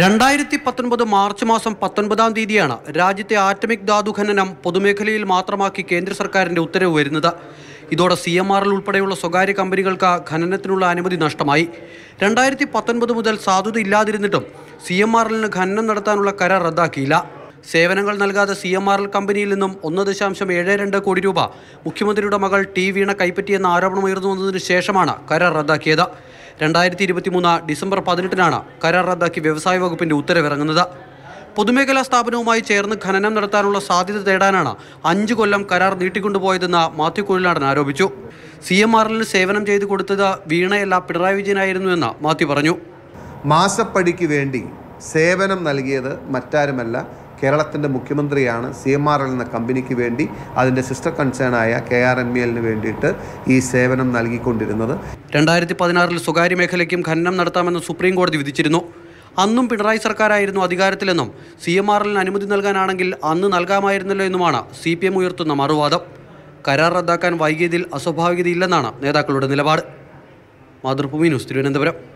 രണ്ടായിരത്തി പത്തൊൻപത് മാർച്ച് മാസം പത്തൊൻപതാം തീയതിയാണ് രാജ്യത്തെ ആറ്റമിക് ധാതു ഖനനം പൊതുമേഖലയിൽ മാത്രമാക്കി കേന്ദ്ര സർക്കാരിന്റെ ഉത്തരവ് വരുന്നത് ഇതോടെ സി എം ആറിൽ ഉൾപ്പെടെയുള്ള സ്വകാര്യ കമ്പനികൾക്ക് ഖനനത്തിനുള്ള അനുമതി നഷ്ടമായി രണ്ടായിരത്തി പത്തൊൻപത് മുതൽ സാധുത ഇല്ലാതിരുന്നിട്ടും സി എം ആറിലിന് ഖനനം നടത്താനുള്ള കരാർ റദ്ദാക്കിയില്ല സേവനങ്ങൾ നൽകാതെ സി എം ആർ എൽ കമ്പനിയിൽ നിന്നും ഒന്ന് ദശാംശം ഏഴ് രണ്ട് കോടി രൂപ മുഖ്യമന്ത്രിയുടെ മകൾ ടി വീണ കൈപ്പറ്റിയെന്ന ആരോപണം ഉയർന്നു വന്നതിന് ശേഷമാണ് കരാർ റദ്ദാക്കിയത് രണ്ടായിരത്തി ഇരുപത്തിമൂന്ന് ഡിസംബർ പതിനെട്ടിനാണ് കരാർ റദ്ദാക്കി വ്യവസായ വകുപ്പിന്റെ ഉത്തരവിറങ്ങുന്നത് പൊതുമേഖലാ സ്ഥാപനവുമായി ചേർന്ന് ഖനനം നടത്താനുള്ള സാധ്യത തേടാനാണ് അഞ്ച് കൊല്ലം കരാർ നീട്ടിക്കൊണ്ടുപോയതെന്ന് മാത്യു കുഴലാടൻ ആരോപിച്ചു സി എം ആറിൽ സേവനം ചെയ്തു കൊടുത്തത് വീണയല്ല പിണറായി വിജയനായിരുന്നുവെന്ന് മാത്യു പറഞ്ഞു മാസപ്പടിക്ക് വേണ്ടി സേവനം നൽകിയത് മറ്റാരുമല്ല കേരളത്തിൻ്റെ മുഖ്യമന്ത്രിയാണ് സി എം ആർ എൽ എന്ന കമ്പനിക്ക് വേണ്ടി അതിൻ്റെ സിസ്റ്റർ കൺസേണായ കെ ആർ എം എല്ലിന് വേണ്ടിയിട്ട് ഈ സേവനം നൽകിക്കൊണ്ടിരുന്നത് രണ്ടായിരത്തി പതിനാറിൽ സ്വകാര്യ മേഖലയ്ക്കും ഖനനം നടത്താമെന്ന് സുപ്രീം കോടതി വിധിച്ചിരുന്നു അന്നും പിണറായി സർക്കാരായിരുന്നു അധികാരത്തിലെന്നും സി എം ആർ എല്ലിന് അനുമതി നൽകാനാണെങ്കിൽ അന്ന് നൽകാമായിരുന്നല്ലോ എന്നുമാണ് സി പി എം ഉയർത്തുന്ന മറുവാദം കരാർ റദ്ദാക്കാൻ വൈകിയതിൽ അസ്വാഭാവികതയില്ലെന്നാണ് നേതാക്കളുടെ നിലപാട് മാതൃഭൂമി ന്യൂസ് തിരുവനന്തപുരം